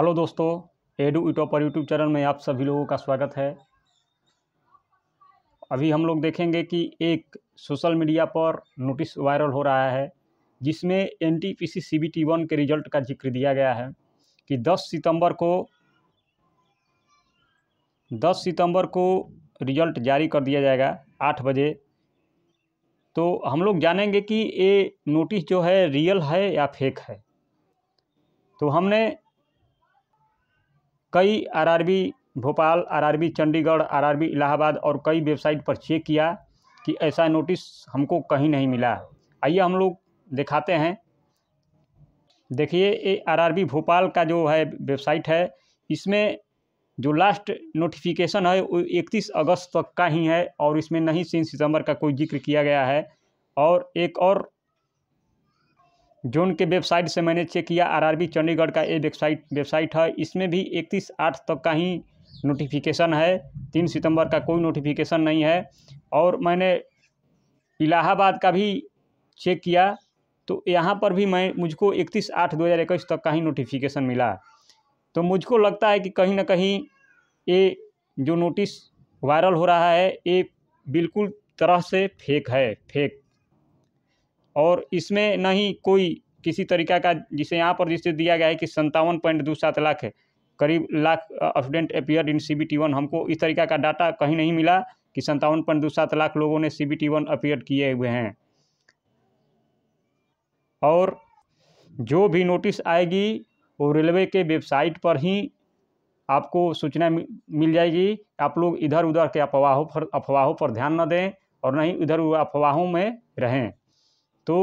hello दोस्तों edu यूटॉप पर YouTube channel में आप सभी लोगों का स्वागत है अभी हम लोग देखेंगे कि एक सोशल मीडिया पर नोटिस वायरल हो रहा है जिसमें N T P C C B T one के रिजल्ट का जिक्र दिया गया है कि 10 सितंबर को 10 सितंबर को रिजल्ट जारी कर दिया जाएगा आठ बजे तो हम लोग जानेंगे कि ये नोटिस जो है रियल है या फेक है तो हमने कई RRB Bhopal RRB Chandigarh RRB Allahabad और कई वेबसाइट पर चेक किया कि ऐसा नोटिस हमको कहीं नहीं मिला आइए हम लोग दिखाते हैं देखिए ये आरआरबी भोपाल का जो है वेबसाइट है इसमें जो लास्ट नोटिफिकेशन है वो इकतीस अगस्त तक का ही है और इसमें नहीं तीन सितंबर का कोई जिक्र किया गया है और एक और जो उनके वेबसाइट से मैंने चेक किया आरआरबी चंडीगढ़ का ये वेबसाइट वेबसाइट है इसमें भी इकतीस आठ तक का ही नोटिफिकेशन है तीन सितंबर का कोई नोटिफिकेशन नहीं है और मैंने इलाहाबाद का भी चेक किया तो यहाँ पर भी मैं मुझको इकतीस आठ दो हज़ार इक्कीस तक का ही नोटिफिकेशन मिला तो मुझको लगता है कि कहीं ना कहीं ये जो नोटिस वायरल हो रहा है ये बिल्कुल तरह से फेक है फेक और इसमें न ही कोई किसी तरीका का जिसे यहाँ पर जिससे दिया गया है कि संतावन पॉइंट दो सात लाख है करीब lakh student appear in C B T one हमको इस तरीका का डाटा कहीं नहीं मिला कि संतावन पॉइंट दो सात लाख लोगों ने C B T one appear किए हुए हैं और जो भी नोटिस आएगी वो रेलवे के वेबसाइट पर ही आपको सूचना मिल जाएगी आप लोग इधर उधर के अफवाहों पर अफवाहों पर ध्यान न दें और नहीं इधर उधर अफवाहों में रहें तो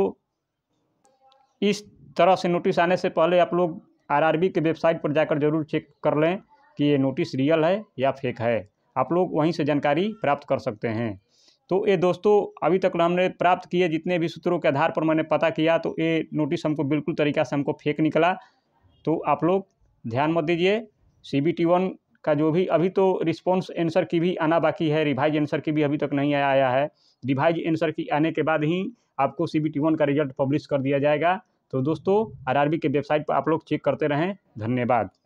इस तरह से नोटिस आने से पहले आप लोग आरआरबी के वेबसाइट पर जाकर जरूर चेक कर लें कि ये नोटिस रियल है या फेक है आप लोग वहीं से जानकारी प्राप्त कर सकते हैं तो ये दोस्तों अभी तक हमने प्राप्त किए जितने भी सूत्रों के आधार पर मैंने पता किया तो ये नोटिस हमको बिल्कुल तरीका से हमको फेक निकला तो आप लोग ध्यान मत दीजिए सी बी टी वन का जो भी अभी तो रिस्पॉन्स एंसर की भी आना बाकी है रिवाइज एंसर की भी अभी तक नहीं आया, आया है रिवाइज एंसर की आने के बाद ही आपको सी बी का रिजल्ट पब्लिश कर दिया जाएगा तो दोस्तों आर के वेबसाइट पर आप लोग चेक करते रहें धन्यवाद